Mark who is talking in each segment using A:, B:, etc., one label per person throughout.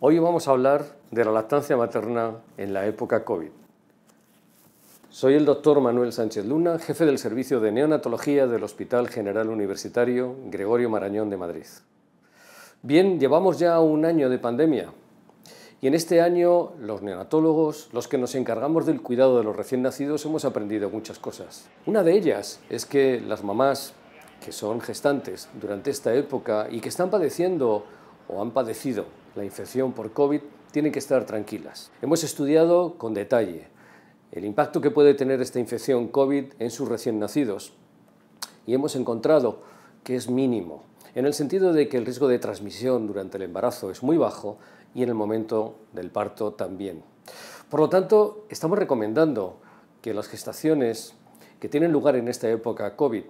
A: Hoy vamos a hablar de la lactancia materna en la época COVID. Soy el doctor Manuel Sánchez Luna, jefe del Servicio de Neonatología del Hospital General Universitario Gregorio Marañón de Madrid. Bien, llevamos ya un año de pandemia y en este año los neonatólogos, los que nos encargamos del cuidado de los recién nacidos, hemos aprendido muchas cosas. Una de ellas es que las mamás que son gestantes durante esta época y que están padeciendo o han padecido la infección por COVID, tienen que estar tranquilas. Hemos estudiado con detalle el impacto que puede tener esta infección COVID en sus recién nacidos y hemos encontrado que es mínimo, en el sentido de que el riesgo de transmisión durante el embarazo es muy bajo y en el momento del parto también. Por lo tanto, estamos recomendando que las gestaciones que tienen lugar en esta época COVID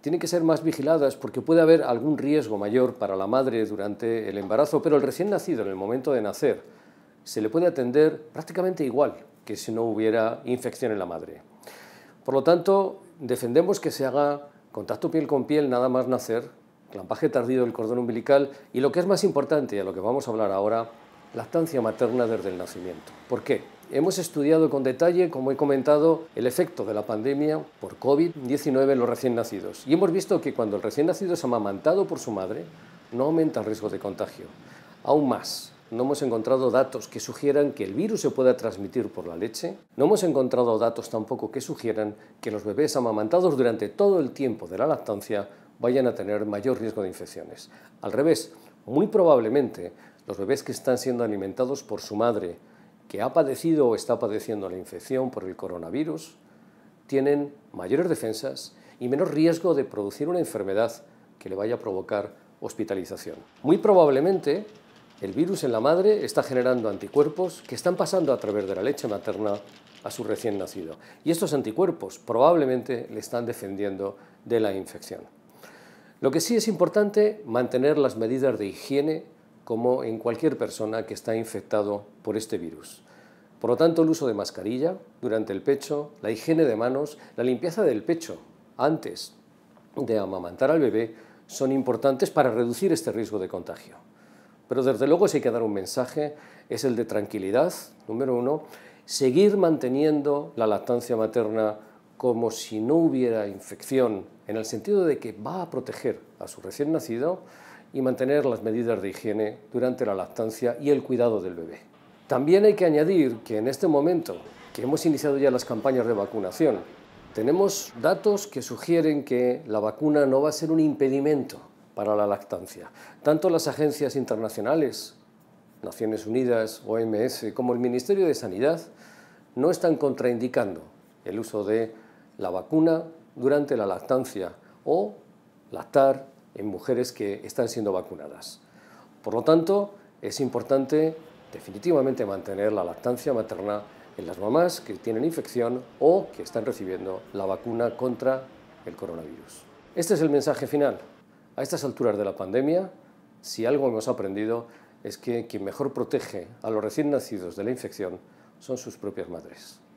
A: tienen que ser más vigiladas porque puede haber algún riesgo mayor para la madre durante el embarazo, pero el recién nacido en el momento de nacer se le puede atender prácticamente igual que si no hubiera infección en la madre. Por lo tanto, defendemos que se haga contacto piel con piel nada más nacer, clampaje tardío del cordón umbilical y lo que es más importante y a lo que vamos a hablar ahora, lactancia materna desde el nacimiento. ¿Por qué? Hemos estudiado con detalle, como he comentado, el efecto de la pandemia por COVID-19 en los recién nacidos. Y hemos visto que cuando el recién nacido es amamantado por su madre, no aumenta el riesgo de contagio. Aún más, no hemos encontrado datos que sugieran que el virus se pueda transmitir por la leche, no hemos encontrado datos tampoco que sugieran que los bebés amamantados durante todo el tiempo de la lactancia vayan a tener mayor riesgo de infecciones. Al revés, muy probablemente los bebés que están siendo alimentados por su madre, que ha padecido o está padeciendo la infección por el coronavirus, tienen mayores defensas y menos riesgo de producir una enfermedad que le vaya a provocar hospitalización. Muy probablemente el virus en la madre está generando anticuerpos que están pasando a través de la leche materna a su recién nacido. Y estos anticuerpos probablemente le están defendiendo de la infección. Lo que sí es importante, mantener las medidas de higiene como en cualquier persona que está infectado por este virus. Por lo tanto, el uso de mascarilla durante el pecho, la higiene de manos, la limpieza del pecho antes de amamantar al bebé son importantes para reducir este riesgo de contagio. Pero desde luego si hay que dar un mensaje es el de tranquilidad, número uno, seguir manteniendo la lactancia materna como si no hubiera infección, en el sentido de que va a proteger a su recién nacido y mantener las medidas de higiene durante la lactancia y el cuidado del bebé. También hay que añadir que en este momento, que hemos iniciado ya las campañas de vacunación, tenemos datos que sugieren que la vacuna no va a ser un impedimento para la lactancia. Tanto las agencias internacionales, Naciones Unidas, OMS, como el Ministerio de Sanidad, no están contraindicando el uso de la vacuna durante la lactancia o lactar en mujeres que están siendo vacunadas. Por lo tanto, es importante definitivamente mantener la lactancia materna en las mamás que tienen infección o que están recibiendo la vacuna contra el coronavirus. Este es el mensaje final. A estas alturas de la pandemia, si algo hemos aprendido es que quien mejor protege a los recién nacidos de la infección son sus propias madres.